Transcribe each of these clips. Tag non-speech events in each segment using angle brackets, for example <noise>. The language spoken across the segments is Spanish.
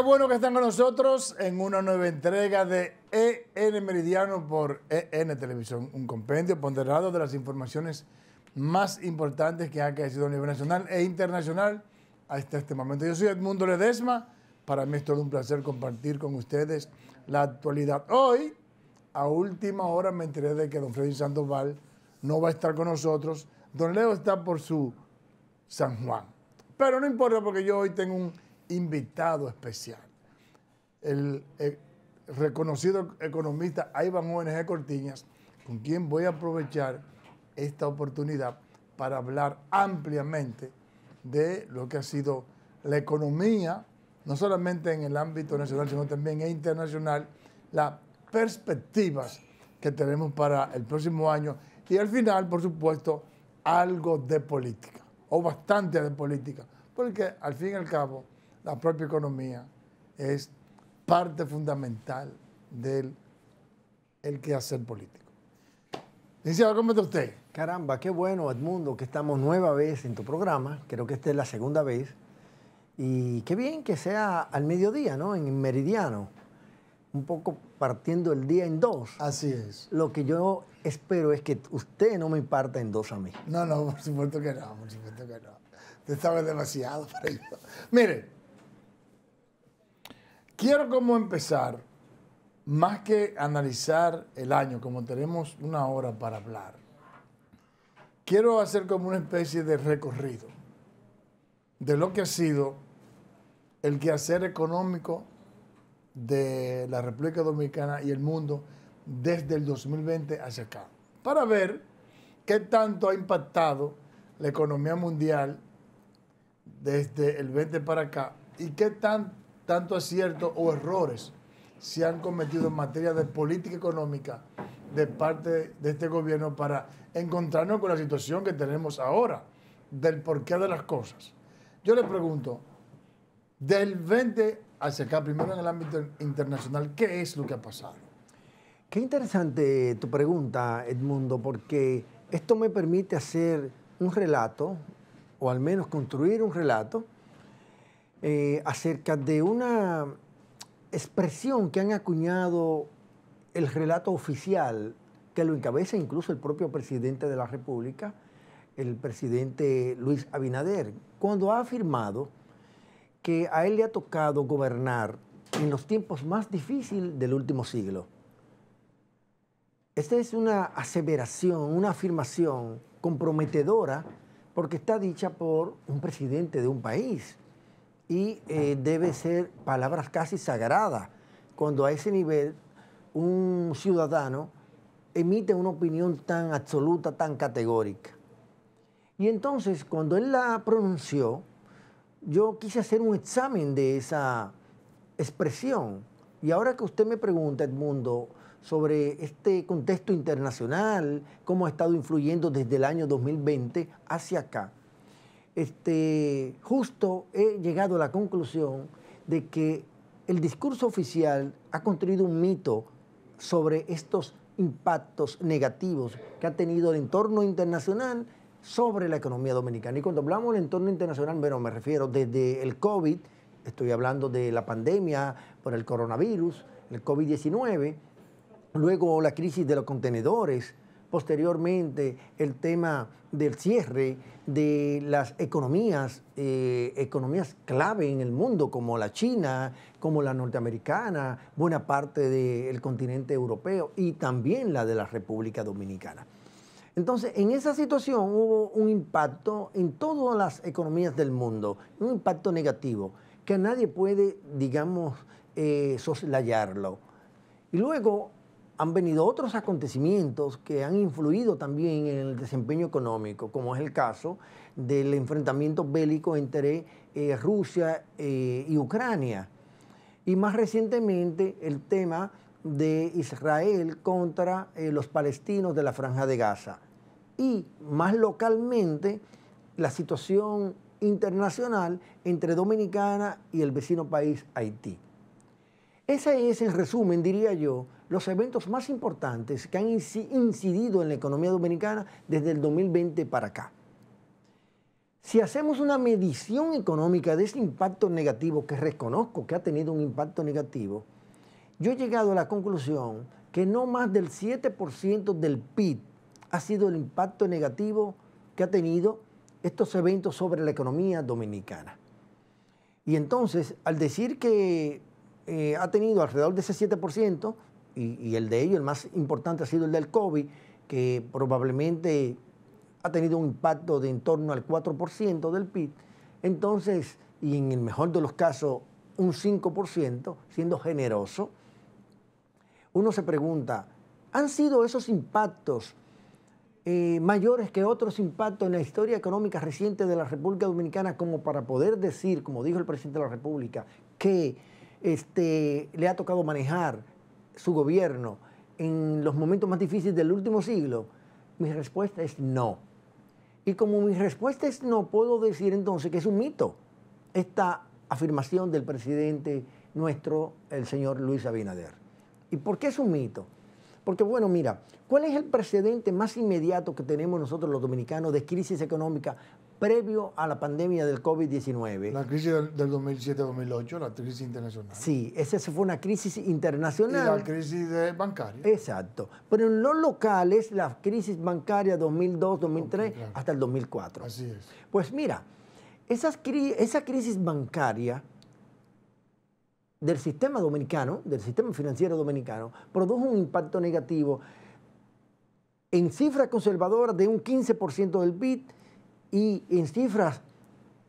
bueno que están con nosotros en una nueva entrega de EN Meridiano por EN Televisión, un compendio ponderado de las informaciones más importantes que ha crecido a nivel nacional e internacional hasta este momento. Yo soy Edmundo Ledesma, para mí es todo un placer compartir con ustedes la actualidad. Hoy, a última hora, me enteré de que don Freddy Sandoval no va a estar con nosotros. Don Leo está por su San Juan. Pero no importa porque yo hoy tengo un invitado especial, el, eh, reconocido economista Iván ONG Cortiñas, con quien voy a aprovechar esta oportunidad para hablar ampliamente de lo que ha sido la economía, no solamente en el ámbito nacional, sino también internacional, las perspectivas que tenemos para el próximo año y al final, por supuesto, algo de política, o bastante de política, porque al fin y al cabo la propia economía es parte fundamental del el quehacer político. Licenciado, ¿cómo está usted? Caramba, qué bueno, Edmundo, que estamos nueva vez en tu programa. Creo que esta es la segunda vez. Y qué bien que sea al mediodía, ¿no? En meridiano. Un poco partiendo el día en dos. Así es. Lo que yo espero es que usted no me parta en dos a mí. No, no, por supuesto que no, por supuesto que no. Usted demasiado para ello. Mire, Quiero como empezar, más que analizar el año, como tenemos una hora para hablar, quiero hacer como una especie de recorrido de lo que ha sido el quehacer económico de la República Dominicana y el mundo desde el 2020 hacia acá, para ver qué tanto ha impactado la economía mundial desde el 20 para acá y qué tanto tanto aciertos o errores se han cometido en materia de política económica de parte de este gobierno para encontrarnos con la situación que tenemos ahora, del porqué de las cosas. Yo le pregunto, del 20 hacia acá, primero en el ámbito internacional, ¿qué es lo que ha pasado? Qué interesante tu pregunta, Edmundo, porque esto me permite hacer un relato, o al menos construir un relato, eh, acerca de una expresión que han acuñado el relato oficial, que lo encabeza incluso el propio presidente de la República, el presidente Luis Abinader, cuando ha afirmado que a él le ha tocado gobernar en los tiempos más difíciles del último siglo. Esta es una aseveración, una afirmación comprometedora, porque está dicha por un presidente de un país, y eh, debe ser palabras casi sagradas. Cuando a ese nivel un ciudadano emite una opinión tan absoluta, tan categórica. Y entonces, cuando él la pronunció, yo quise hacer un examen de esa expresión. Y ahora que usted me pregunta, Edmundo, sobre este contexto internacional, cómo ha estado influyendo desde el año 2020 hacia acá, este, justo he llegado a la conclusión de que el discurso oficial ha construido un mito sobre estos impactos negativos que ha tenido el entorno internacional sobre la economía dominicana. Y cuando hablamos del entorno internacional, bueno, me refiero desde el COVID, estoy hablando de la pandemia por el coronavirus, el COVID-19, luego la crisis de los contenedores, posteriormente el tema del cierre de las economías, eh, economías clave en el mundo, como la China, como la norteamericana, buena parte del continente europeo y también la de la República Dominicana. Entonces, en esa situación hubo un impacto en todas las economías del mundo, un impacto negativo, que nadie puede, digamos, eh, soslayarlo. Y luego han venido otros acontecimientos que han influido también en el desempeño económico, como es el caso del enfrentamiento bélico entre eh, Rusia eh, y Ucrania. Y más recientemente el tema de Israel contra eh, los palestinos de la franja de Gaza. Y más localmente la situación internacional entre Dominicana y el vecino país Haití. Ese es, en resumen, diría yo, los eventos más importantes que han incidido en la economía dominicana desde el 2020 para acá. Si hacemos una medición económica de ese impacto negativo, que reconozco que ha tenido un impacto negativo, yo he llegado a la conclusión que no más del 7% del PIB ha sido el impacto negativo que ha tenido estos eventos sobre la economía dominicana. Y entonces, al decir que eh, ha tenido alrededor de ese 7%, y, el de ellos, el más importante ha sido el del COVID, que probablemente ha tenido un impacto de en torno al 4% del PIB. Entonces, y en el mejor de los casos, un 5%, siendo generoso, uno se pregunta, ¿han sido esos impactos eh, mayores que otros impactos en la historia económica reciente de la República Dominicana como para poder decir, como dijo el presidente de la República, que este, le ha tocado manejar su gobierno en los momentos más difíciles del último siglo? Mi respuesta es no. Y como mi respuesta es no, puedo decir entonces que es un mito esta afirmación del presidente nuestro, el señor Luis Abinader. ¿Y por qué es un mito? Porque bueno, mira, ¿cuál es el precedente más inmediato que tenemos nosotros los dominicanos de crisis económica previo a la pandemia del COVID-19. La crisis del, 2007-2008, la crisis internacional. Sí, esa fue una crisis internacional. Y la crisis bancaria. Exacto. Pero en los locales, la crisis bancaria 2002, 2003, hasta el 2004. Así es. Pues mira, esa crisis bancaria del sistema dominicano, del sistema financiero dominicano, produjo un impacto negativo en cifras conservadoras de un 15% del PIB y en cifras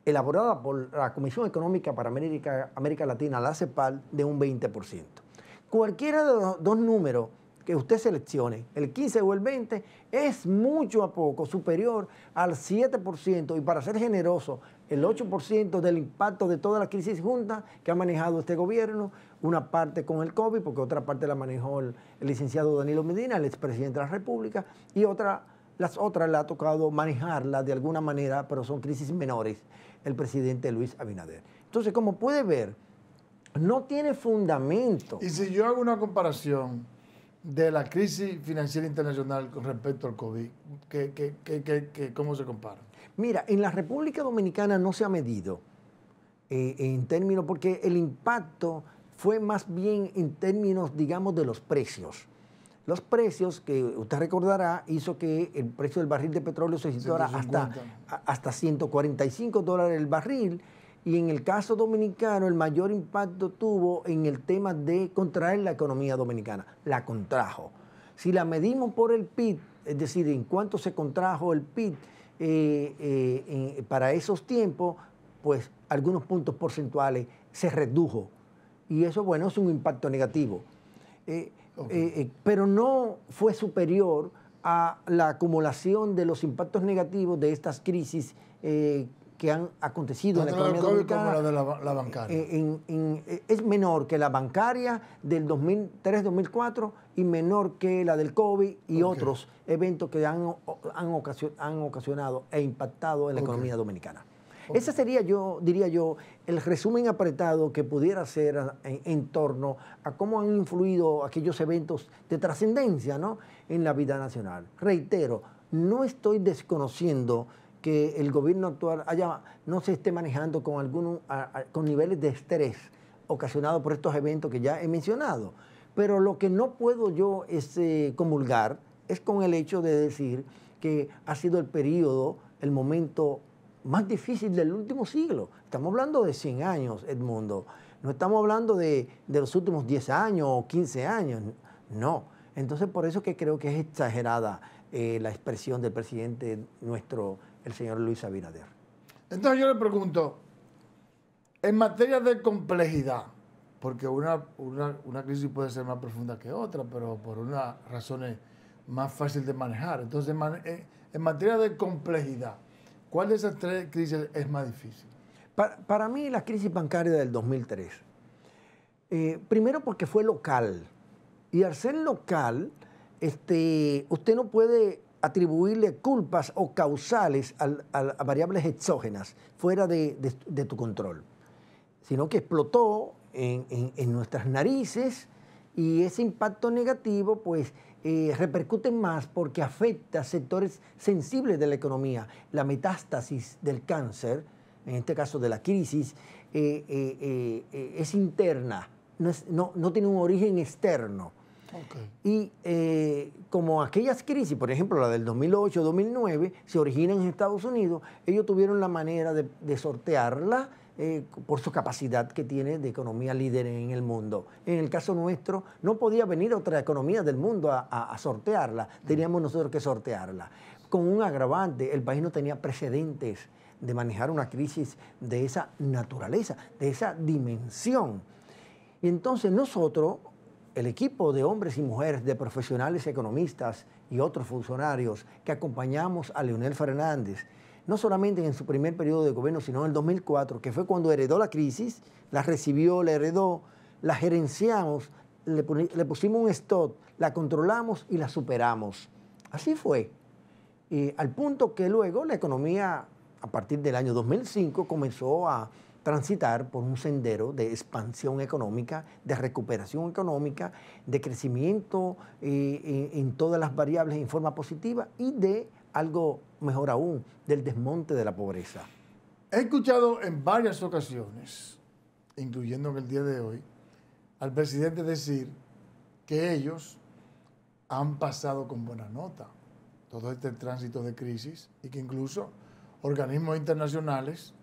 elaboradas por la Comisión Económica para América, América Latina, la CEPAL, de un 20%. Cualquiera de los dos números que usted seleccione, el 15 o el 20, es mucho a poco superior al 7% y para ser generoso, el 8% del impacto de toda la crisis junta que ha manejado este gobierno, una parte con el COVID, porque otra parte la manejó el licenciado Danilo Medina, el expresidente de la República, y otra las otras le ha tocado manejarla de alguna manera, pero son crisis menores, el presidente Luis Abinader. Entonces, como puede ver, no tiene fundamento. Y si yo hago una comparación de la crisis financiera internacional con respecto al COVID, cómo se compara? Mira, en la República Dominicana no se ha medido eh, en términos, porque el impacto fue más bien en términos, digamos, de los precios los precios que usted recordará hizo que el precio del barril de petróleo se situara hasta, hasta 145 dólares el barril y en el caso dominicano el mayor impacto tuvo en el tema de contraer la economía dominicana, la contrajo. Si la medimos por el PIB, es decir, en cuánto se contrajo el PIB eh, eh, para esos tiempos, pues algunos puntos porcentuales se redujo. Y eso, bueno, es un impacto negativo. Eh, eh, eh, pero no fue superior a la acumulación de los impactos negativos de estas crisis eh, que han acontecido en la economía dominicana. de la, bancaria. es menor que la bancaria del 2003-2004 y menor que la del COVID y otros eventos que han, han, ocasionado, e impactado en la economía dominicana. Ese sería, yo diría yo, el resumen apretado que pudiera ser en, torno a cómo han influido aquellos eventos de trascendencia ¿no? en la vida nacional. Reitero, no estoy desconociendo que el gobierno actual no se esté manejando con, algunos, con niveles de estrés ocasionados por estos eventos que ya he mencionado. Pero lo que no puedo yo es, eh, comulgar es con el hecho de decir que ha sido el periodo, el momento más difícil del último siglo. Estamos hablando de 100 años, Edmundo. No estamos hablando de, los últimos 10 años o 15 años. No. Entonces, por eso que creo que es exagerada eh, la expresión del presidente nuestro, el señor Luis Abinader. Entonces, yo le pregunto, en materia de complejidad, porque una, una, crisis puede ser más profunda que otra, pero por una razones más fácil de manejar. Entonces, en materia de complejidad, ¿Cuál de esas tres crisis es más difícil? Para, mí, la crisis bancaria del 2003. Eh, primero porque fue local. Y al ser local, este, usted no puede atribuirle culpas o causales a variables exógenas fuera de, tu control, sino que explotó en, en nuestras narices y ese impacto negativo, pues, repercute eh, repercuten más porque afecta a sectores sensibles de la economía. La metástasis del cáncer, en este caso de la crisis, eh, eh, es interna, no, tiene un origen externo. Y como aquellas crisis, por ejemplo la del 2008-2009, se originan en Estados Unidos, ellos tuvieron la manera de, de sortearla eh, por su capacidad que tiene de economía líder en el mundo. En el caso nuestro, no podía venir otra economía del mundo a, a sortearla, mm. teníamos nosotros que sortearla. Con un agravante, el país no tenía precedentes de manejar una crisis de esa naturaleza, de esa dimensión. Y entonces nosotros, el equipo de hombres y mujeres, de profesionales economistas y otros funcionarios que acompañamos a Leonel Fernández, no solamente en su primer periodo de gobierno, sino en el 2004, que fue cuando heredó la crisis, la recibió, la heredó, la gerenciamos, le, pusimos un stop, la controlamos y la superamos. Así fue. y al punto que luego la economía, a partir del año 2005, comenzó a transitar por un sendero de expansión económica, de recuperación económica, de crecimiento eh, en, en todas las variables en forma positiva y de algo mejor aún, del desmonte de la pobreza. He escuchado en varias ocasiones, incluyendo en el día de hoy, al presidente decir que ellos han pasado con buena nota todo este tránsito de crisis y que incluso organismos internacionales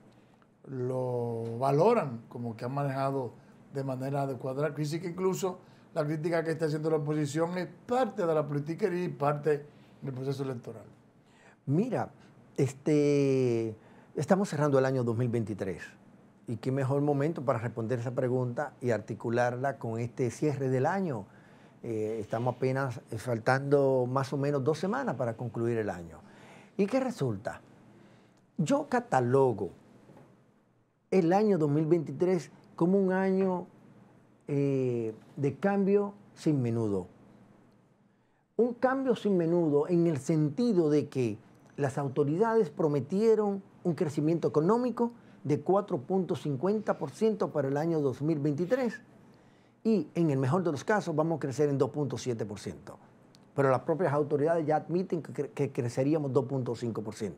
lo valoran como que han manejado de manera adecuada la crisis, que incluso la crítica que está haciendo la oposición es parte de la política y parte del proceso electoral mira, este, estamos cerrando el año 2023 y qué mejor momento para responder esa pregunta y articularla con este cierre del año. Eh, estamos apenas eh, faltando más o menos dos semanas para concluir el año. ¿Y qué resulta? Yo catalogo el año 2023 como un año eh, de cambio sin menudo. Un cambio sin menudo en el sentido de que las autoridades prometieron un crecimiento económico de 4.50% para el año 2023 y en el mejor de los casos vamos a crecer en 2.7%. Pero las propias autoridades ya admiten que, creceríamos 2.5%.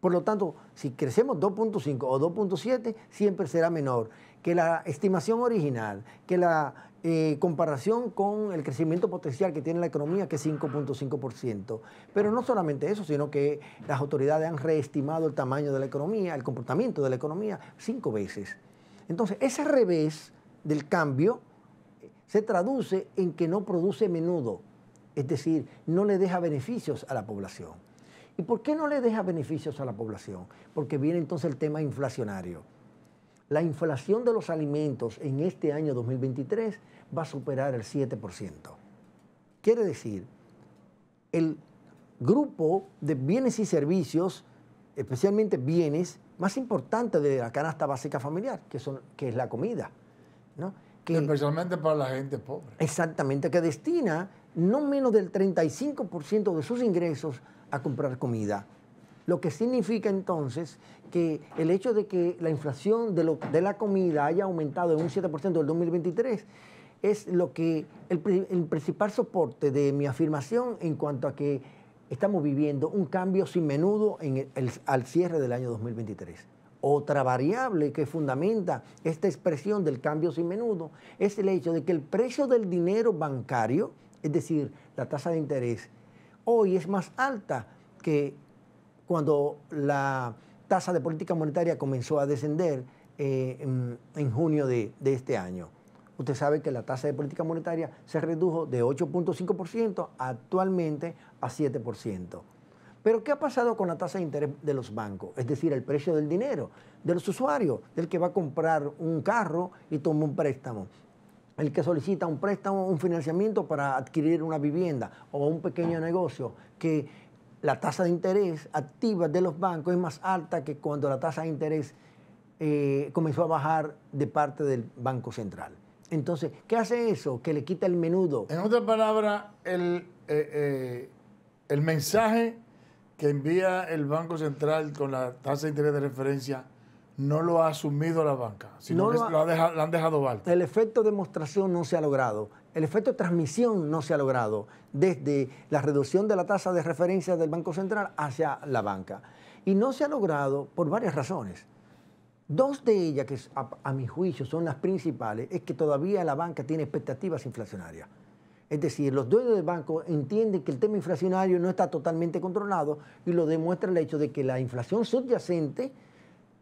Por lo tanto, si crecemos 2.5 o 2.7, siempre será menor que la estimación original, que la eh, comparación con el crecimiento potencial que tiene la economía, que es 5.5%. Pero no solamente eso, sino que las autoridades han reestimado el tamaño de la economía, el comportamiento de la economía, cinco veces. Entonces, ese revés del cambio eh, se traduce en que no produce menudo, es decir, no le deja beneficios a la población. ¿Y por qué no le deja beneficios a la población? Porque viene entonces el tema inflacionario la inflación de los alimentos en este año 2023 va a superar el 7%. Quiere decir, el grupo de bienes y servicios, especialmente bienes, más importante de la canasta básica familiar, que, son, que es la comida. especialmente para la gente pobre. Exactamente, que destina no menos del 35% de sus ingresos a comprar comida. Lo que significa entonces que el hecho de que la inflación de, lo, de la comida haya aumentado en un 7% del 2023 es lo que el, principal soporte de mi afirmación en cuanto a que estamos viviendo un cambio sin menudo al cierre del año 2023. Otra variable que fundamenta esta expresión del cambio sin menudo es el hecho de que el precio del dinero bancario, es decir, la tasa de interés, hoy es más alta que cuando la tasa de política monetaria comenzó a descender eh, en, junio de, de, este año. Usted sabe que la tasa de política monetaria se redujo de 8.5% actualmente a 7%. Pero ¿qué ha pasado con la tasa de interés de los bancos? Es decir, el precio del dinero, de los usuarios, del que va a comprar un carro y toma un préstamo, el que solicita un préstamo, un financiamiento para adquirir una vivienda o un pequeño negocio, que la tasa de interés activa de los bancos es más alta que cuando la tasa de interés eh, comenzó a bajar de parte del Banco Central. Entonces, ¿qué hace eso? Que le quita el menudo. En otras palabras, el, eh, eh, el mensaje que envía el Banco Central con la tasa de interés de referencia no lo ha asumido la banca, sino que lo, lo, han dejado alto. El efecto de demostración no se ha logrado el efecto de transmisión no se ha logrado desde la reducción de la tasa de referencia del Banco Central hacia la banca. Y no se ha logrado por varias razones. Dos de ellas, que a, mi juicio son las principales, es que todavía la banca tiene expectativas inflacionarias. Es decir, los dueños del banco entienden que el tema inflacionario no está totalmente controlado y lo demuestra el hecho de que la inflación subyacente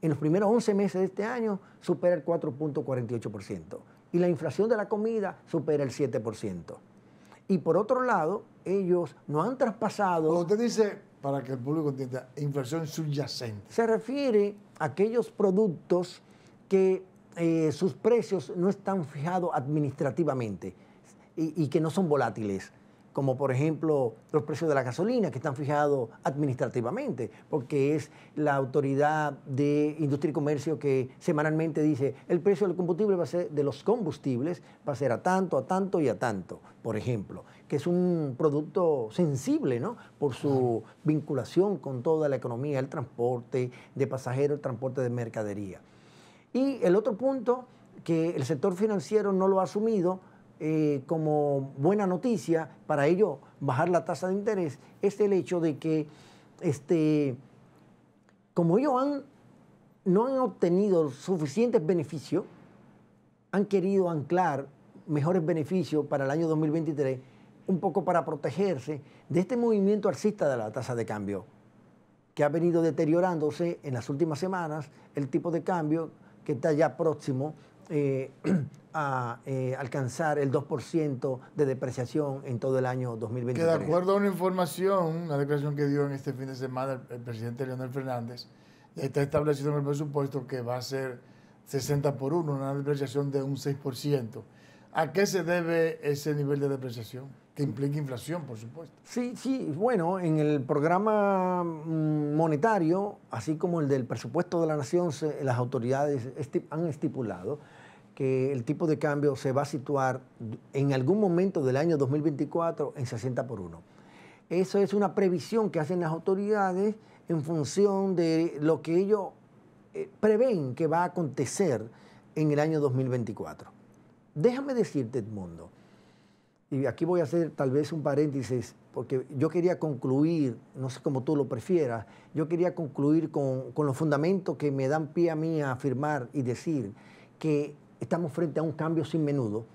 en los primeros 11 meses de este año supera el 4.48% y la inflación de la comida supera el 7%. Y por otro lado, ellos no han traspasado... Cuando usted dice, para que el público entienda, inflación subyacente. Se refiere a aquellos productos que eh, sus precios no están fijados administrativamente y que no son volátiles como por ejemplo los precios de la gasolina, que están fijados administrativamente, porque es la autoridad de industria y comercio que semanalmente dice el precio del combustible va a ser, de los combustibles va a ser a tanto, a tanto y a tanto, por ejemplo, que es un producto sensible, ¿no? Por su vinculación con toda la economía, el transporte de pasajeros, el transporte de mercadería. Y el otro punto que el sector financiero no lo ha asumido, eh, como buena noticia para ello bajar la tasa de interés es el hecho de que, este, como ellos han, no han obtenido suficientes beneficios, han querido anclar mejores beneficios para el año 2023, un poco para protegerse de este movimiento alcista de la tasa de cambio, que ha venido deteriorándose en las últimas semanas, el tipo de cambio que está ya próximo eh, <clears throat> a eh, alcanzar el 2% de depreciación en todo el año 2021. Que de acuerdo a una información, una declaración que dio en este fin de semana el, presidente Leonel Fernández, está establecido en el presupuesto que va a ser 60 por 1, una depreciación de un 6%. ¿A qué se debe ese nivel de depreciación? Que implica inflación, por supuesto. Sí, sí, bueno, en el programa mm, monetario, así como el del presupuesto de la nación, las autoridades han estipulado que el tipo de cambio se va a situar en algún momento del año 2024 en 60 por 1. Eso es una previsión que hacen las autoridades en función de lo que ellos eh, prevén que va a acontecer en el año 2024. Déjame decirte, Edmundo, y aquí voy a hacer tal vez un paréntesis, porque yo quería concluir, no sé cómo tú lo prefieras, yo quería concluir con, con los fundamentos que me dan pie a mí a afirmar y decir que estamos frente a un cambio sin menudo.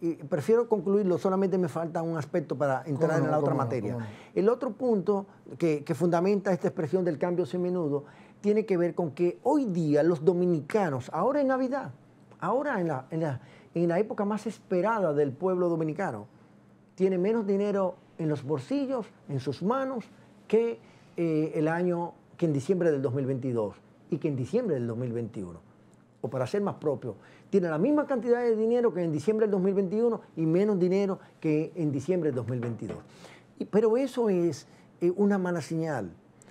Y prefiero concluirlo, solamente me falta un aspecto para entrar en la otra materia. El otro punto que, fundamenta esta expresión del cambio sin menudo tiene que ver con que hoy día los dominicanos, ahora en Navidad, ahora en la, época más esperada del pueblo dominicano, tienen menos dinero en los bolsillos, en sus manos, que eh, el año, que en diciembre del 2022 y que en diciembre del 2021 o para ser más propio, tiene la misma cantidad de dinero que en diciembre del 2021 y menos dinero que en diciembre del 2022. pero eso es eh, una mala señal,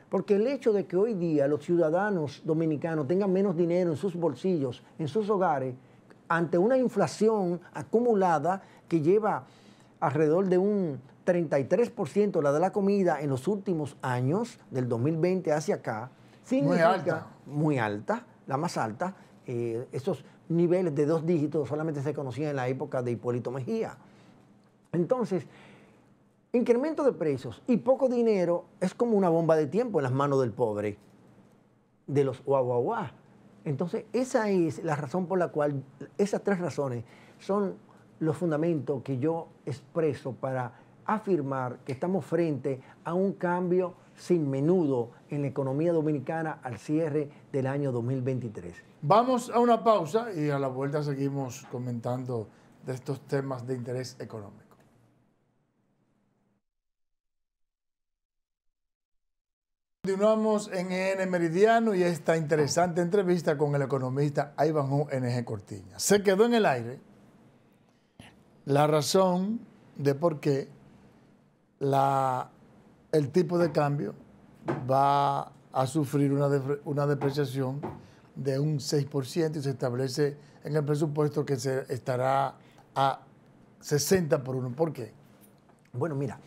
porque el hecho de que hoy día los ciudadanos dominicanos tengan menos dinero en sus bolsillos, en sus hogares, ante una inflación acumulada que lleva alrededor de un 33% la de la comida en los últimos años, del 2020 hacia acá, significa alta, muy alta la más alta, eh, esos niveles de dos dígitos solamente se conocían en la época de Hipólito Mejía. Entonces, incremento de precios y poco dinero es como una bomba de tiempo en las manos del pobre, de los guaguaguá. Entonces, esa es la razón por la cual, esas tres razones son los fundamentos que yo expreso para afirmar que estamos frente a un cambio sin menudo en la economía dominicana al cierre del año 2023. Vamos a una pausa y a la vuelta seguimos comentando de estos temas de interés económico. Continuamos en EN Meridiano y esta interesante entrevista con el economista Iván N.G. Cortiña. Se quedó en el aire la razón de por qué la el tipo de cambio va a sufrir una, depreciación de un 6% y se establece en el presupuesto que se estará a 60 por 1. ¿Por qué? Bueno, mira,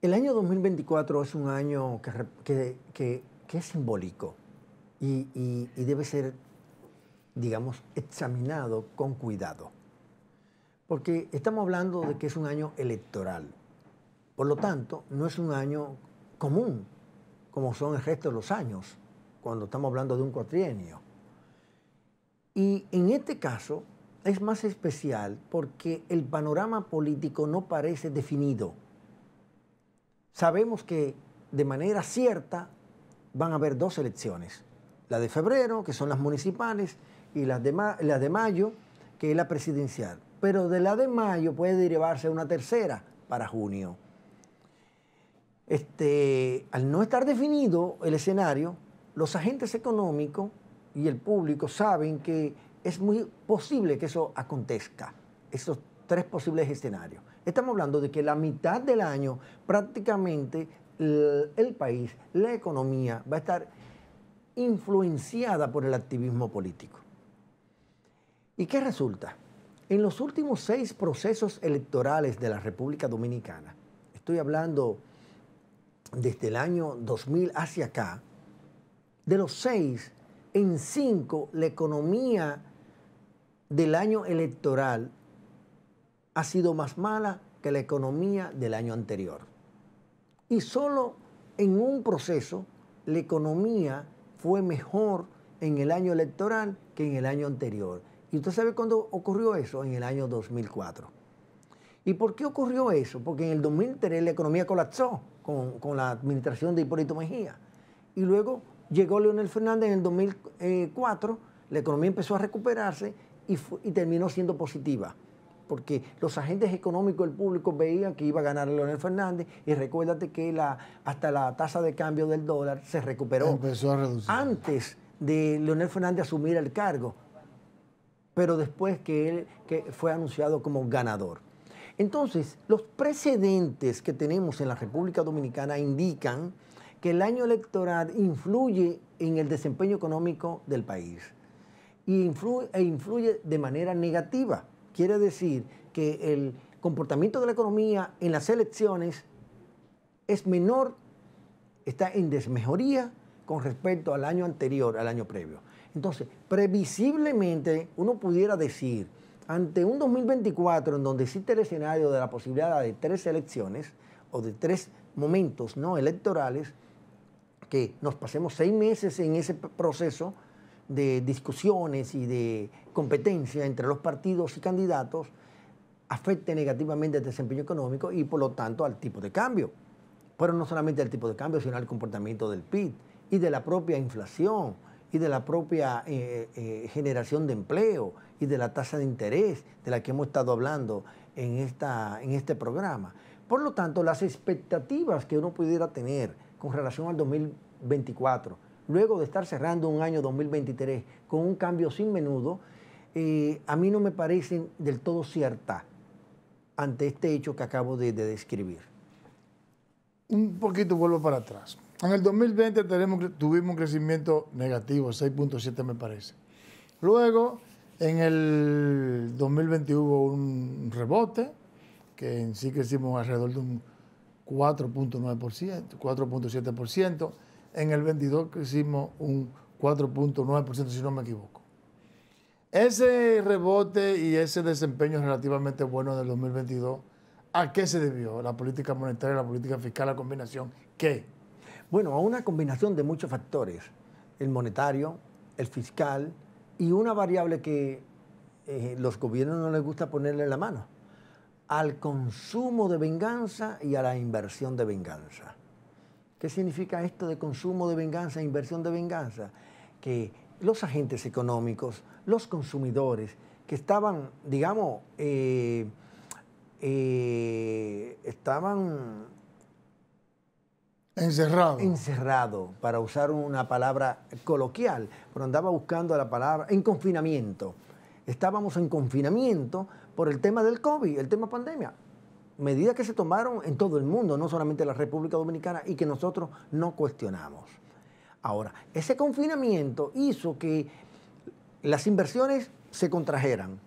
el año 2024 es un año que, es simbólico y debe ser, digamos, examinado con cuidado. Porque estamos hablando de que es un año electoral por lo tanto, no es un año común, como son el resto de los años, cuando estamos hablando de un cuatrienio. Y en este caso es más especial porque el panorama político no parece definido. Sabemos que de manera cierta van a haber dos elecciones, la de febrero, que son las municipales, y la de mayo, que es la presidencial. Pero de la de mayo puede derivarse una tercera para junio este, al no estar definido el escenario, los agentes económicos y el público saben que es muy posible que eso acontezca, esos tres posibles escenarios. Estamos hablando de que la mitad del año prácticamente el, el país, la economía va a estar influenciada por el activismo político. ¿Y qué resulta? En los últimos seis procesos electorales de la República Dominicana, estoy hablando desde el año 2000 hacia acá, de los seis, en cinco, la economía del año electoral ha sido más mala que la economía del año anterior. Y solo en un proceso la economía fue mejor en el año electoral que en el año anterior. ¿Y usted sabe cuándo ocurrió eso? En el año 2004. ¿Y por qué ocurrió eso? Porque en el 2003 la economía colapsó con, la administración de Hipólito Mejía. Y luego llegó Leonel Fernández en el 2004, la economía empezó a recuperarse y, terminó siendo positiva. Porque los agentes económicos El público veían que iba a ganar Leónel Leonel Fernández y recuérdate que hasta la tasa de cambio del dólar se recuperó. Antes de Leonel Fernández asumir el cargo, pero después que él que fue anunciado como ganador. Entonces, los precedentes que tenemos en la República Dominicana indican que el año electoral influye en el desempeño económico del país influye, e influye de manera negativa. Quiere decir que el comportamiento de la economía en las elecciones es menor, está en desmejoría con respecto al año anterior, al año previo. Entonces, previsiblemente uno pudiera decir ante un 2024 en donde existe el escenario de la posibilidad de tres elecciones o de tres momentos no electorales, que nos pasemos seis meses en ese proceso de discusiones y de competencia entre los partidos y candidatos, afecte negativamente el desempeño económico y por lo tanto al tipo de cambio. Pero no solamente al tipo de cambio, sino al comportamiento del PIB y de la propia inflación y de la propia eh, eh, generación de empleo y de la tasa de interés de la que hemos estado hablando en, esta, en este programa. Por lo tanto, las expectativas que uno pudiera tener con relación al 2024, luego de estar cerrando un año 2023 con un cambio sin menudo, eh, a mí no me parecen del todo ciertas ante este hecho que acabo de, describir. Un poquito vuelvo para atrás. En el 2020 tuvimos un crecimiento negativo, 6.7 me parece. Luego en el 2020 hubo un rebote, que en sí crecimos alrededor de un 4.9%, 4.7%. En el 22 crecimos un 4.9%, si no me equivoco. Ese rebote y ese desempeño relativamente bueno del 2022, ¿a qué se debió? ¿La política monetaria, la política fiscal, la combinación? ¿Qué? Bueno, a una combinación de muchos factores. El monetario, el fiscal, y una variable que eh, los gobiernos no les gusta ponerle la mano, al consumo de venganza y a la inversión de venganza. ¿Qué significa esto de consumo de venganza e inversión de venganza? Que los agentes económicos, los consumidores, que estaban, digamos, eh, eh, estaban Encerrado. Encerrado, para usar una palabra coloquial, pero andaba buscando la palabra en confinamiento. Estábamos en confinamiento por el tema del COVID, el tema pandemia. Medidas que se tomaron en todo el mundo, no solamente en la República Dominicana, y que nosotros no cuestionamos. Ahora, ese confinamiento hizo que las inversiones se contrajeran,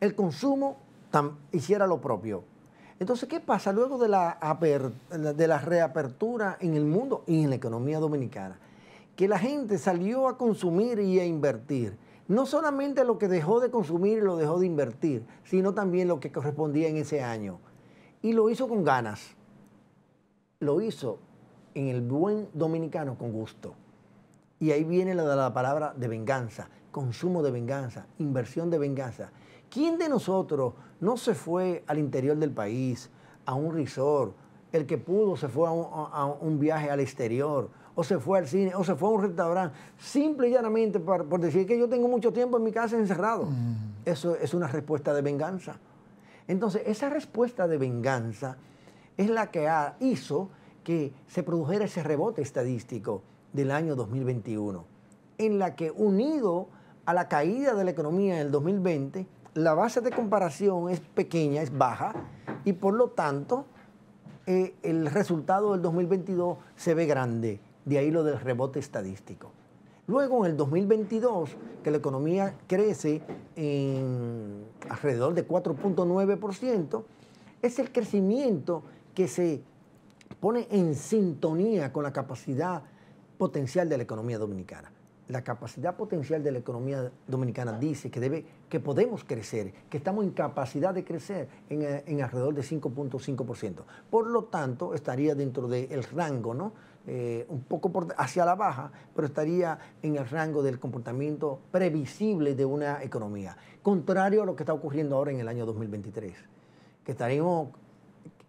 el consumo hiciera lo propio entonces, ¿qué pasa luego de la, reapertura en el mundo y en la economía dominicana? Que la gente salió a consumir y a invertir. No solamente lo que dejó de consumir y lo dejó de invertir, sino también lo que correspondía en ese año. Y lo hizo con ganas. Lo hizo en el buen dominicano con gusto. Y ahí viene la palabra de venganza, consumo de venganza, inversión de venganza. ¿Quién de nosotros no se fue al interior del país, a un resort? El que pudo se fue a un, viaje al exterior, o se fue al cine, o se fue a un restaurante, simple y llanamente por, decir que yo tengo mucho tiempo en mi casa encerrado. Mm. Eso es una respuesta de venganza. Entonces, esa respuesta de venganza es la que hizo que se produjera ese rebote estadístico del año 2021, en la que unido a la caída de la economía en el 2020, la base de comparación es pequeña, es baja, y por lo tanto eh, el resultado del 2022 se ve grande, de ahí lo del rebote estadístico. Luego, en el 2022, que la economía crece en alrededor de 4.9%, es el crecimiento que se pone en sintonía con la capacidad potencial de la economía dominicana la capacidad potencial de la economía dominicana dice que, debe, que podemos crecer, que estamos en capacidad de crecer en, eh, alrededor de 5.5%. Por lo tanto, estaría dentro del rango, ¿no? Eh, un poco hacia la baja, pero estaría en el rango del comportamiento previsible de una economía, contrario a lo que está ocurriendo ahora en el año 2023, que estaríamos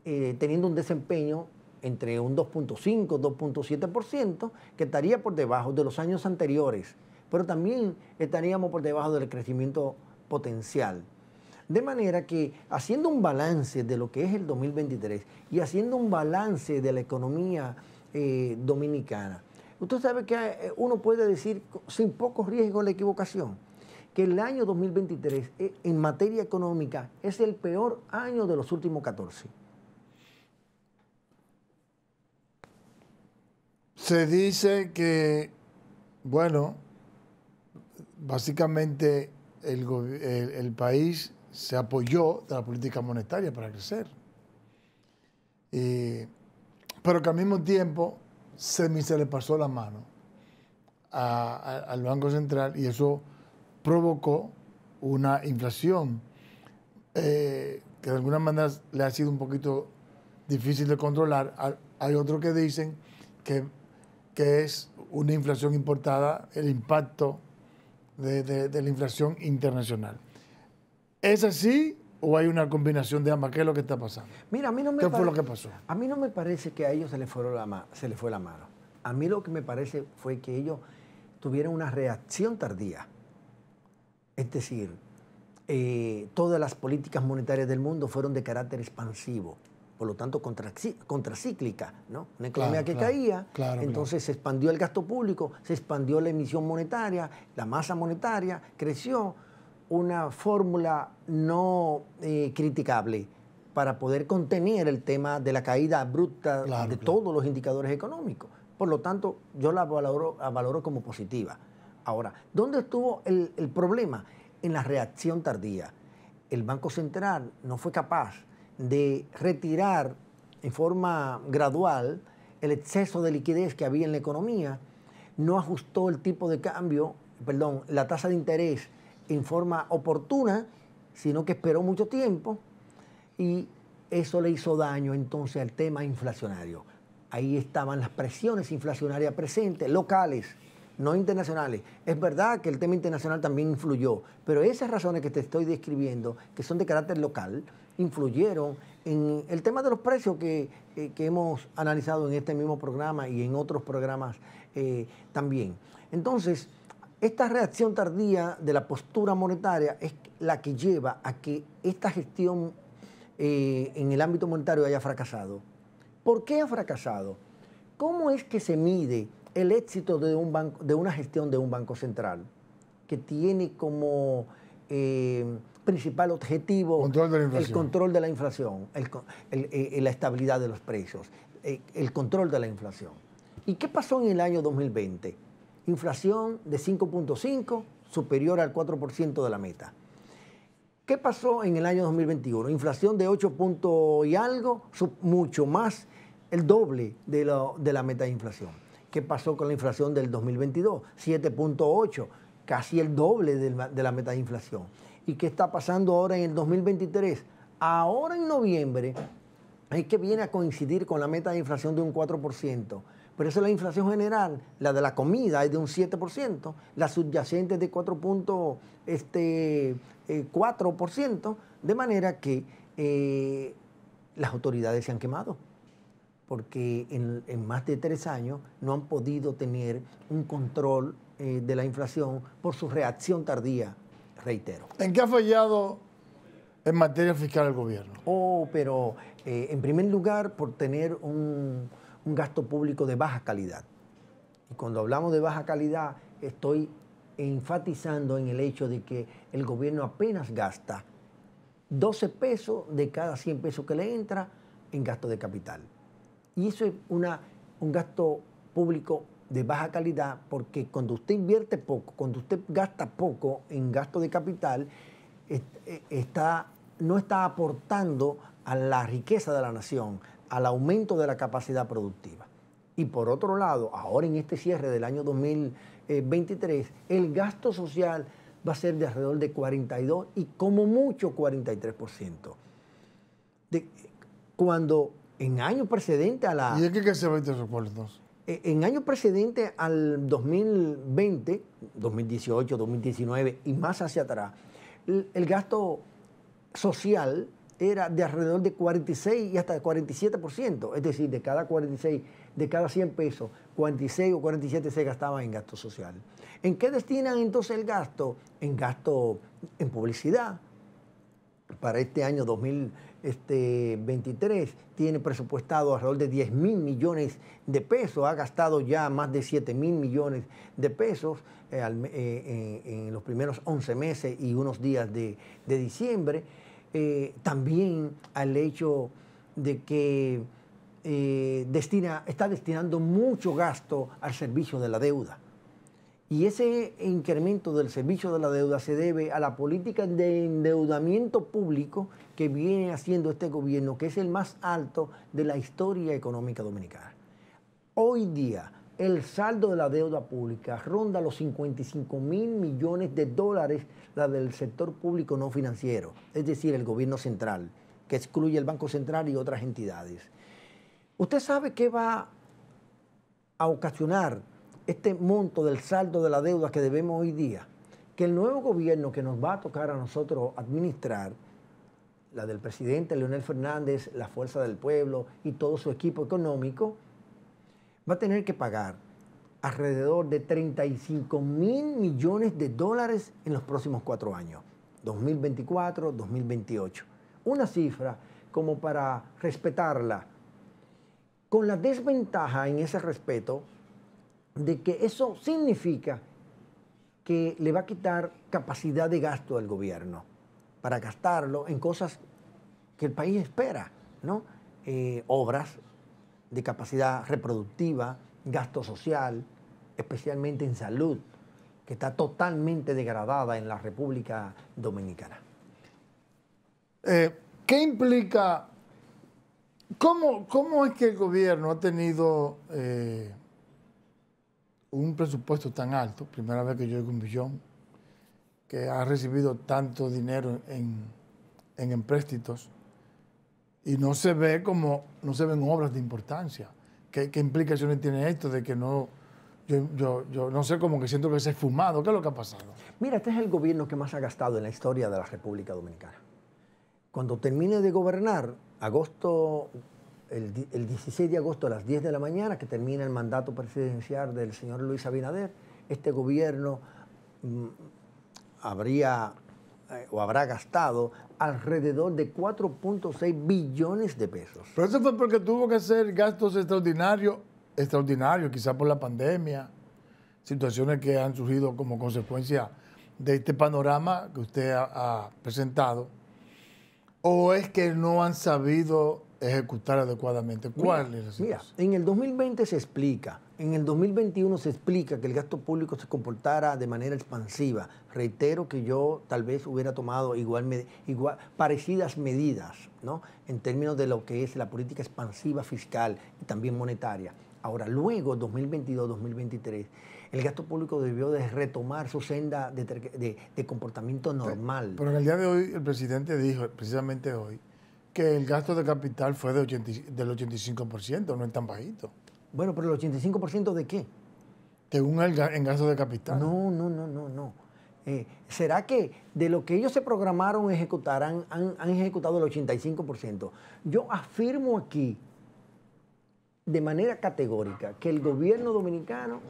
eh, teniendo un desempeño entre un 2.5, 2.7%, que estaría por debajo de los años anteriores, pero también estaríamos por debajo del crecimiento potencial. De manera que haciendo un balance de lo que es el 2023 y haciendo un balance de la economía eh, dominicana, usted sabe que eh, uno puede decir sin pocos riesgo la equivocación que el año 2023 eh, en materia económica es el peor año de los últimos 14. se dice que, bueno, básicamente el, país se apoyó de la política monetaria para crecer. pero que al mismo tiempo se, se le pasó la mano al Banco Central y eso provocó una inflación eh, que de alguna manera le ha sido un poquito difícil de controlar. Hay otros que dicen que que es una inflación importada, el impacto de, la inflación internacional. ¿Es así o hay una combinación de ambas? ¿Qué es lo que está pasando? Mira, a mí no me ¿Qué fue lo que pasó? A mí no me parece que a ellos se les, la se fue la mano. A mí lo que me parece fue que ellos tuvieron una reacción tardía. Es decir, eh, todas las políticas monetarias del mundo fueron de carácter expansivo por lo tanto contracíclica, ¿no? Una economía que caía, entonces se expandió el gasto público, se expandió la emisión monetaria, la masa monetaria creció, una fórmula no eh, criticable para poder contener el tema de la caída abrupta de todos los indicadores económicos. Por lo tanto, yo la valoro, como positiva. Ahora, ¿dónde estuvo el, el problema? En la reacción tardía. El Banco Central no fue capaz de retirar en forma gradual el exceso de liquidez que había en la economía, no ajustó el tipo de cambio, perdón, la tasa de interés en forma oportuna, sino que esperó mucho tiempo y eso le hizo daño entonces al tema inflacionario. Ahí estaban las presiones inflacionarias presentes, locales, no internacionales. Es verdad que el tema internacional también influyó, pero esas razones que te estoy describiendo, que son de carácter local, influyeron en el tema de los precios eh, que, hemos analizado en este mismo programa y en otros programas eh, también. Entonces, esta reacción tardía de la postura monetaria es la que lleva a que esta gestión eh, en el ámbito monetario haya fracasado. ¿Por qué ha fracasado? ¿Cómo es que se mide el éxito de, un banco, de una gestión de un banco central que tiene como principal objetivo el control de la inflación, eh, eh, la estabilidad de los precios, eh, el control de la inflación. ¿Y qué pasó en el año 2020? Inflación de 5.5 superior al 4% de la meta. ¿Qué pasó en el año 2021? Inflación de 8 y algo, mucho más, el doble de, la meta de inflación. ¿Qué pasó con la inflación del 2022? 7.8, casi el doble de la meta de inflación. ¿Y qué está pasando ahora en el 2023? Ahora en noviembre es que viene a coincidir con la meta de inflación de un 4%, pero esa es la inflación general, la de la comida es de un 7%, la subyacente es de 4.4%, este, eh, de manera que eh, las autoridades se han quemado porque en, más de tres años no han podido tener un control eh, de la inflación por su reacción tardía reitero. ¿En qué ha fallado en materia fiscal el gobierno? Oh, pero eh, en primer lugar por tener un, gasto público de baja calidad. Y cuando hablamos de baja calidad, estoy enfatizando en el hecho de que el gobierno apenas gasta 12 pesos de cada 100 pesos que le entra en gasto de capital. Y eso es una, un gasto público de baja calidad, porque cuando usted invierte poco, cuando usted gasta poco en gasto de capital, eh, está, no está aportando a la riqueza de la nación, al aumento de la capacidad productiva. Y por otro lado, ahora en este cierre del año 2023, el gasto social va a ser de alrededor de 42 y como mucho 43%. De, cuando en años precedentes a la... ¿Y se va a eh, en años precedentes al 2020, 2018, 2019 y más hacia atrás, el, gasto social era de alrededor de 46 y hasta 47%, es decir, de cada 46, de cada 100 pesos, 46 o 47 se gastaban en gasto social. ¿En qué destinan entonces el gasto? En gasto en publicidad. Para este año 2020 este, 23 tiene presupuestado alrededor de 10 mil millones de pesos, ha gastado ya más de 7 mil millones de pesos eh, eh, eh, en, los primeros 11 meses y unos días de, diciembre. también al hecho de que destina, está destinando mucho gasto al servicio de la deuda y ese incremento del servicio de la deuda se debe a la política de endeudamiento público que viene haciendo este gobierno, que es el más alto de la historia económica dominicana. Hoy día, el saldo de la deuda pública ronda los 55 mil millones de dólares, la del sector público no financiero, es decir, el gobierno central, que excluye el Banco Central y otras entidades. ¿Usted sabe qué va a ocasionar este monto del saldo de la deuda que debemos hoy día, que el nuevo gobierno que nos va a tocar a nosotros administrar, la del presidente Leonel Fernández, la Fuerza del Pueblo y todo su equipo económico, va a tener que pagar alrededor de 35 mil millones de dólares en los próximos cuatro años, 2024, 2028. Una cifra como para respetarla, con la desventaja en ese respeto de que eso significa que le va a quitar capacidad de gasto al gobierno para gastarlo en cosas que el país espera, ¿no? Eh, obras de capacidad reproductiva, gasto social, especialmente en salud, que está totalmente degradada en la República Dominicana. Eh, ¿Qué implica? Cómo, ¿Cómo, es que el gobierno ha tenido eh, un presupuesto tan alto, primera vez que yo un billón, que ha recibido tanto dinero en, empréstitos y no se ve como, no se ven obras de importancia. ¿Qué, implicaciones tiene esto de que no, yo, yo, yo, no sé, cómo que siento que se ha fumado? ¿Qué es lo que ha pasado? Mira, este es el gobierno que más ha gastado en la historia de la República Dominicana. Cuando termine de gobernar, agosto el, 16 de agosto a las 10 de la mañana, que termina el mandato presidencial del señor Luis Abinader, este gobierno mm, habría eh, o habrá gastado alrededor de 4.6 billones de pesos. Pero eso fue porque tuvo que hacer gastos extraordinarios, extraordinarios quizás por la pandemia, situaciones que han surgido como consecuencia de este panorama que usted ha presentado, o es que no han sabido ejecutar adecuadamente. ¿Cuál mira, en el 2020 se explica, en el 2021 se explica que el gasto público se comportara de manera expansiva. Reitero que yo tal vez hubiera tomado igual, parecidas medidas, ¿no? En términos de lo que es la política expansiva fiscal y también monetaria. Ahora, luego, 2022-2023, el gasto público debió de retomar su senda de, de comportamiento normal. Pero en el día de hoy, el presidente dijo, precisamente hoy, que el gasto de capital fue de del 85%, no es tan bajito. Bueno, pero el 85% de qué? De un en gasto de capital. No, no, no, no, no. Eh, ¿Será que de lo que ellos se programaron ejecutar han ejecutado el 85%? Yo afirmo aquí de manera categórica que el gobierno dominicano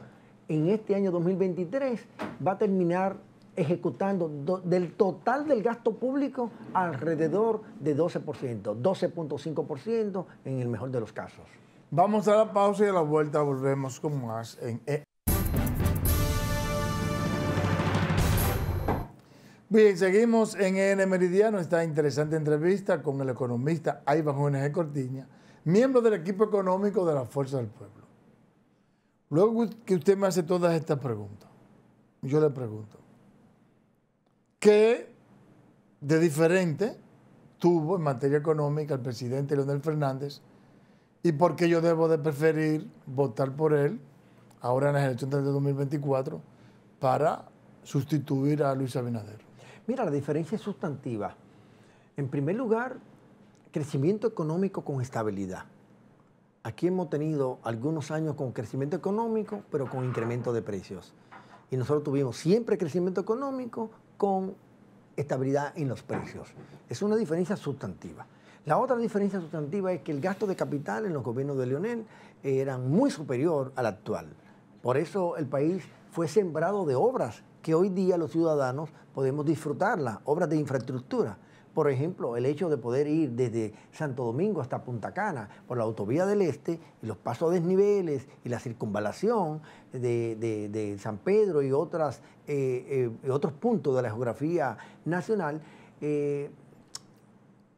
en este año 2023 va a terminar ejecutando del total del gasto público alrededor de 12%, 12.5% en el mejor de los casos. Vamos a la pausa y a la vuelta volvemos con más en... E. Bien, seguimos en EN Meridiano, esta interesante entrevista con el economista Iván Jóvenes de Cortiña, miembro del equipo económico de la Fuerza del Pueblo. Luego que usted me hace todas estas preguntas, yo le pregunto, que de diferente tuvo en materia económica el presidente Leonel Fernández y por qué yo debo de preferir votar por él ahora en las elecciones de 2024 para sustituir a Luis Abinader. Mira, la diferencia es sustantiva. En primer lugar, crecimiento económico con estabilidad. Aquí hemos tenido algunos años con crecimiento económico, pero con incremento de precios. Y nosotros tuvimos siempre crecimiento económico, con estabilidad en los precios. Es una diferencia sustantiva. La otra diferencia sustantiva es que el gasto de capital en los gobiernos de Leonel era muy superior al actual. Por eso el país fue sembrado de obras que hoy día los ciudadanos podemos disfrutarlas, obras de infraestructura. Por ejemplo, el hecho de poder ir desde Santo Domingo hasta Punta Cana por la autovía del Este y los pasos desniveles y la circunvalación de, San Pedro y otras, eh, eh, otros puntos de la geografía nacional eh,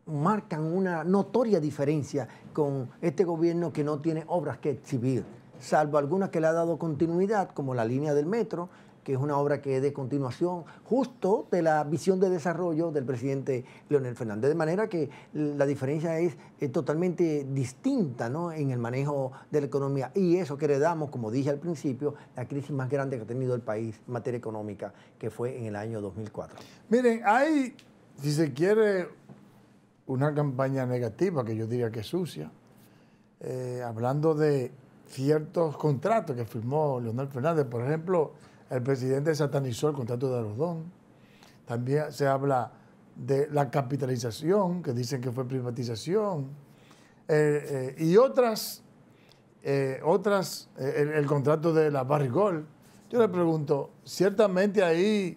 marcan una notoria diferencia con este gobierno que no tiene obras que exhibir, salvo algunas que le ha dado continuidad, como la línea del metro, que es una obra que es de continuación justo de la visión de desarrollo del presidente Leonel Fernández. De manera que la diferencia es eh, totalmente distinta en el manejo de la economía. Y eso que heredamos, como dije al principio, la crisis más grande que ha tenido el país en materia económica, que fue en el año 2004. Miren, hay, si se quiere, una campaña negativa, que yo diría que es sucia, eh, hablando de ciertos contratos que firmó Leonel Fernández. Por ejemplo, el presidente satanizó el contrato de Arrodón. También se habla de la capitalización, que dicen que fue privatización. Eh, eh, y otras, eh, otras el, contrato de la Barrigol. Yo le pregunto, ciertamente ahí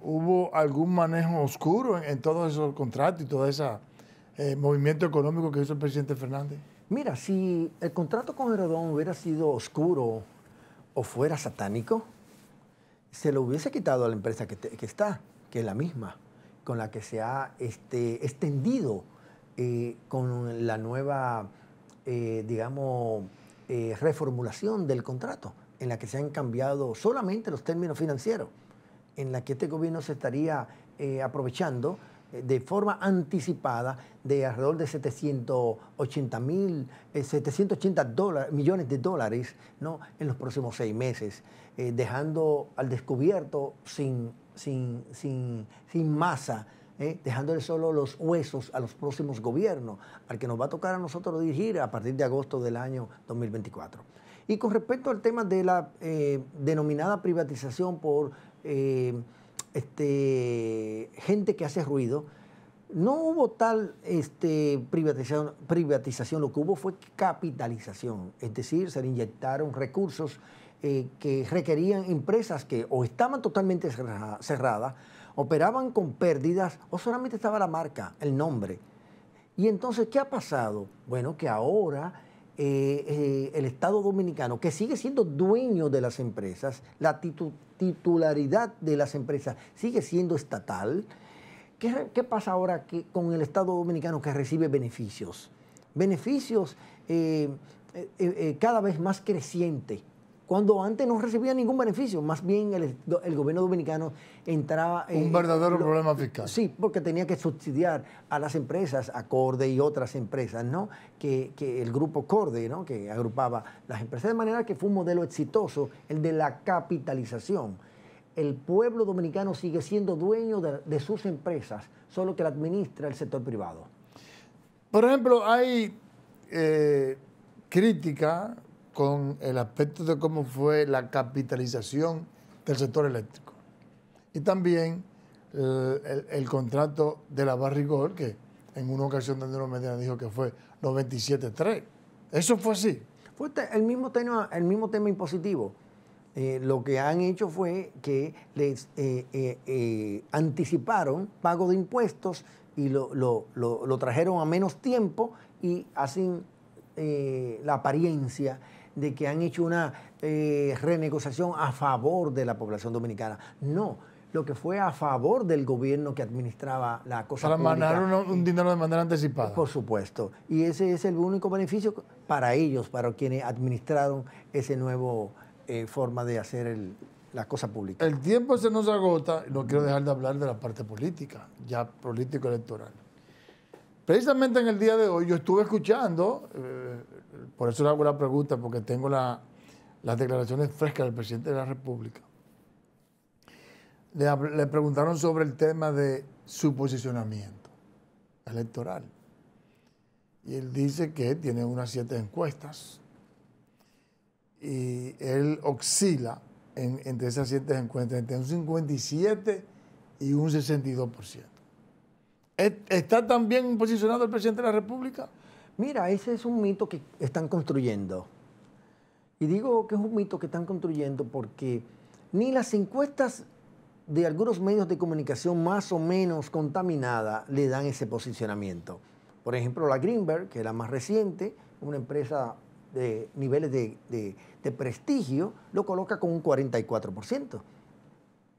hubo algún manejo oscuro en, en todos esos contratos y todo ese movimiento económico que hizo el presidente Fernández. Mira, si el contrato con Herodón hubiera sido oscuro, o fuera satánico, se lo hubiese quitado a la empresa que, está, que es la misma, con la que se ha este, extendido eh, con la nueva, eh, digamos, eh, reformulación del contrato, en la que se han cambiado solamente los términos financieros, en la que este gobierno se estaría aprovechando de forma anticipada de alrededor de 780 mil, 780 eh, millones de dólares ¿no? en los próximos seis meses, eh, dejando al descubierto sin, sin, sin, sin masa, ¿eh? dejándole solo los huesos a los próximos gobiernos, al que nos va a tocar a nosotros dirigir a partir de agosto del año 2024. Y con respecto al tema de la denominada privatización por este, gente que hace ruido, no hubo tal este, privatización, privatización, lo que hubo fue capitalización, es decir, se le inyectaron recursos eh, que requerían empresas que o estaban totalmente cerradas, operaban con pérdidas o solamente estaba la marca, el nombre. Y entonces, ¿qué ha pasado? Bueno, que ahora eh, eh, el Estado dominicano, que sigue siendo dueño de las empresas, la, actitud titularidad de las empresas sigue siendo estatal. ¿Qué, pasa ahora con el Estado dominicano que recibe beneficios? Beneficios eh, eh, eh, cada vez más crecientes cuando antes no recibía ningún beneficio. Más bien el, gobierno dominicano entraba... en... Un verdadero problema fiscal. Sí, porque tenía que subsidiar a las empresas, Acorde y otras empresas, ¿no? Que, el grupo Corde, ¿no? Que agrupaba las empresas. De manera que fue un modelo exitoso, el de la capitalización. El pueblo dominicano sigue siendo dueño de, sus empresas, solo que la administra el sector privado. Por ejemplo, hay eh, crítica con el aspecto de cómo fue la capitalización del sector eléctrico. Y también eh, el, contrato de la Barrigol, que en una ocasión Danilo Medina dijo que fue 97-3. Eso fue así. Fue el mismo tema, el mismo tema impositivo. Eh, lo que han hecho fue que les eh, anticiparon pago de impuestos y lo, lo trajeron a menos tiempo y hacen la apariencia de que han hecho una eh, renegociación a favor de la población dominicana. No, lo que fue a favor del gobierno que administraba la cosa para pública. Para mandar un, dinero de manera anticipada. Por supuesto. Y ese es el único beneficio para ellos, para quienes administraron ese nuevo eh, forma de hacer la cosa pública. El tiempo se nos agota, no quiero dejar de hablar de la parte política, ya político-electoral. Precisamente en el día de hoy yo estuve escuchando eh, por eso le hago la pregunta, porque tengo las declaraciones frescas del presidente de la República. Le, preguntaron sobre el tema de su posicionamiento electoral. Y él dice que tiene unas siete encuestas. Y él oscila entre esas siete encuestas entre un 57 y un 62%. ¿E-, ¿Está también posicionado el presidente de la República? Mira, ese es un mito que están construyendo. Y digo que es un mito que están construyendo porque ni las encuestas de algunos medios de comunicación más o menos contaminada le dan ese posicionamiento. Por ejemplo, la Greenberg, que es la más reciente, una empresa de niveles de, de prestigio, lo coloca con un 44%,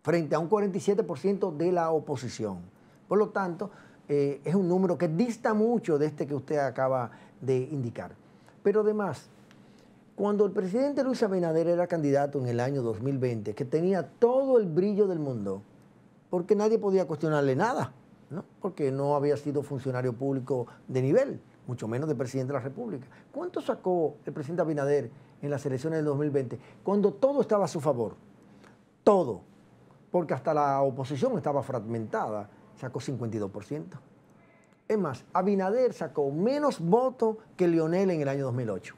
frente a un 47% de la oposición. Por lo tanto, eh, es un número que dista mucho de este que usted acaba de indicar. Pero además, cuando el presidente Luis Abinader era candidato en el año 2020, que tenía todo el brillo del mundo, porque nadie podía cuestionarle nada, porque no había sido funcionario público de nivel, mucho menos de presidente de la República. ¿Cuánto sacó el presidente Abinader en las elecciones del 2020 cuando todo estaba a su favor? Todo, porque hasta la oposición estaba fragmentada sacó 52%. Es más, Abinader sacó menos votos que Lionel en el año 2008.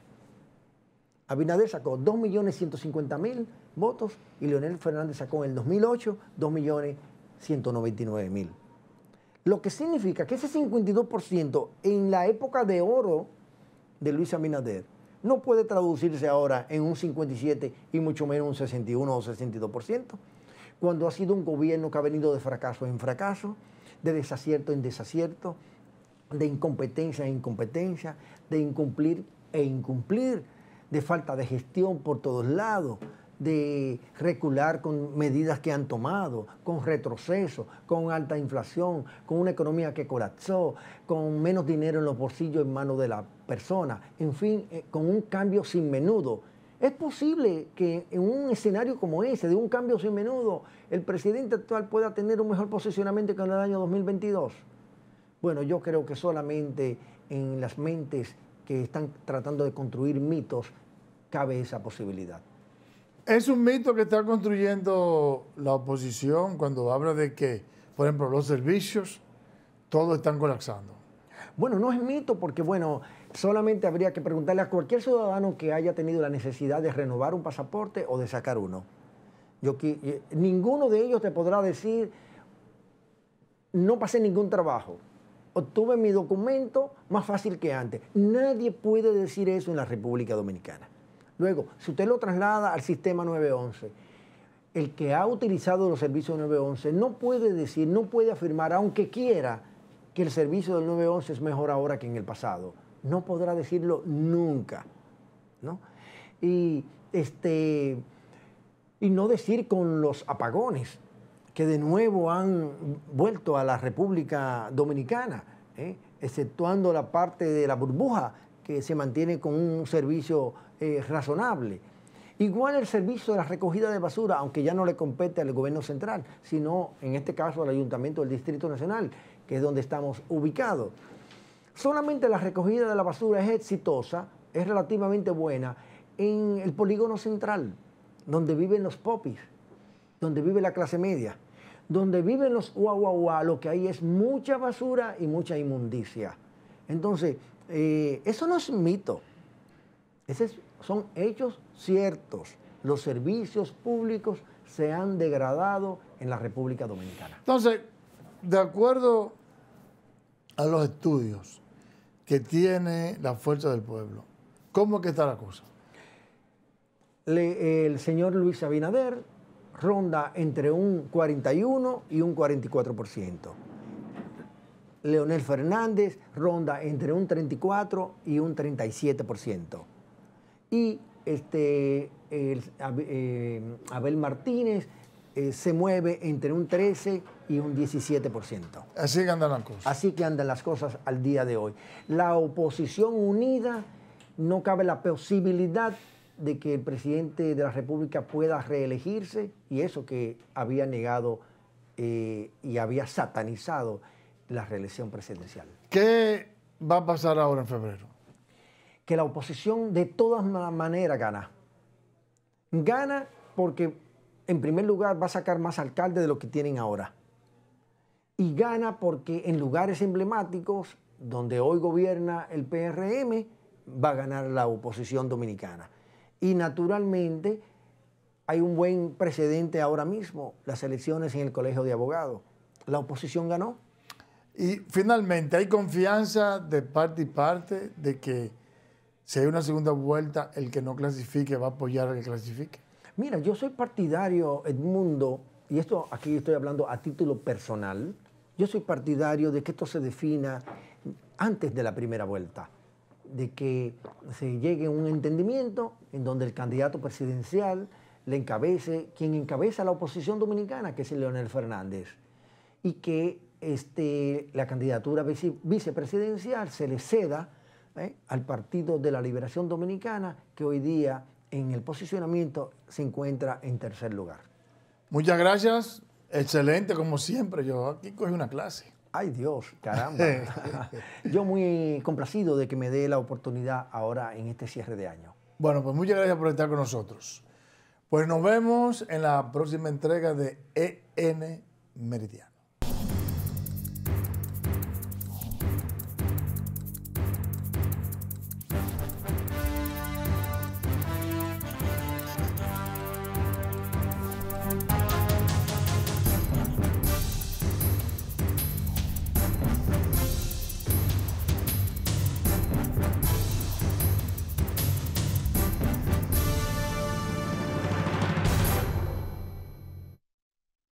Abinader sacó 2.150.000 votos y Leonel Fernández sacó en el 2008 2.199.000. Lo que significa que ese 52% en la época de oro de Luis Abinader no puede traducirse ahora en un 57 y mucho menos un 61 o 62% cuando ha sido un gobierno que ha venido de fracaso en fracaso, de desacierto en desacierto, de incompetencia en incompetencia, de incumplir e incumplir, de falta de gestión por todos lados, de recular con medidas que han tomado, con retroceso, con alta inflación, con una economía que colapsó, con menos dinero en los bolsillos en manos de la persona, en fin, eh, con un cambio sin menudo es posible que en un escenario como ese, de un cambio sin menudo, el presidente actual pueda tener un mejor posicionamiento que en el año 2022. Bueno, yo creo que solamente en las mentes que están tratando de construir mitos cabe esa posibilidad. Es un mito que está construyendo la oposición cuando habla de que, por ejemplo, los servicios, todos están colapsando. Bueno, no es mito porque, bueno, solamente habría que preguntarle a cualquier ciudadano que haya tenido la necesidad de renovar un pasaporte o de sacar uno. Yo, eh, ninguno de ellos te podrá decir, no pasé ningún trabajo, obtuve mi documento más fácil que antes. Nadie puede decir eso en la República Dominicana. Luego, si usted lo traslada al sistema 911, el que ha utilizado los servicios 911 no puede decir, no puede afirmar, aunque quiera, que el servicio del 911 es mejor ahora que en el pasado. No podrá decirlo nunca. Y, este, y no decir con los apagones que de nuevo han vuelto a la República Dominicana, ¿eh? exceptuando la parte de la burbuja que se mantiene con un servicio eh, razonable. Igual el servicio de la recogida de basura, aunque ya no le compete al gobierno central, sino en este caso al ayuntamiento del Distrito Nacional que es donde estamos ubicados. Solamente la recogida de la basura es exitosa, es relativamente buena en el polígono central, donde viven los popis, donde vive la clase media, donde viven los guaguaguá, lo que hay es mucha basura y mucha inmundicia. Entonces, eh, eso no es mito, esos son hechos ciertos. Los servicios públicos se han degradado en la República Dominicana. Entonces, de acuerdo a los estudios que tiene la fuerza del pueblo, ¿cómo que está la cosa? el señor Luis Abinader ronda entre un 41 y un 44%. Leonel Fernández ronda entre un 34 y un 37%. Y este, eh, Abel Martínez eh, se mueve entre un 13 y un 17%. Así que andan las cosas. Así que andan las cosas al día de hoy. La oposición unida, no cabe la posibilidad de que el presidente de la República pueda reelegirse y eso que había negado eh, y había satanizado la reelección presidencial. ¿Qué va a pasar ahora en febrero? Que la oposición de todas maneras gana. Gana porque en primer lugar, va a sacar más alcaldes de lo que tienen ahora. Y gana porque en lugares emblemáticos, donde hoy gobierna el PRM, va a ganar la oposición dominicana. Y naturalmente hay un buen precedente ahora mismo, las elecciones en el Colegio de Abogados. La oposición ganó. Y finalmente, ¿hay confianza de parte y parte de que si hay una segunda vuelta, el que no clasifique va a apoyar al que clasifique? Mira, yo soy partidario, Edmundo, y esto aquí estoy hablando a título personal, yo soy partidario de que esto se defina antes de la primera vuelta, de que se llegue a un entendimiento en donde el candidato presidencial le encabece, quien encabeza la oposición dominicana, que es Leonel Fernández, y que este, la candidatura vicepresidencial se le ceda eh, al Partido de la Liberación Dominicana, que hoy día en el posicionamiento se encuentra en tercer lugar. Muchas gracias. Excelente, como siempre. Yo aquí cogí una clase. Ay Dios, caramba. <laughs> <laughs> Yo muy complacido de que me dé la oportunidad ahora en este cierre de año. Bueno, pues muchas gracias por estar con nosotros. Pues nos vemos en la próxima entrega de EN Meridiano.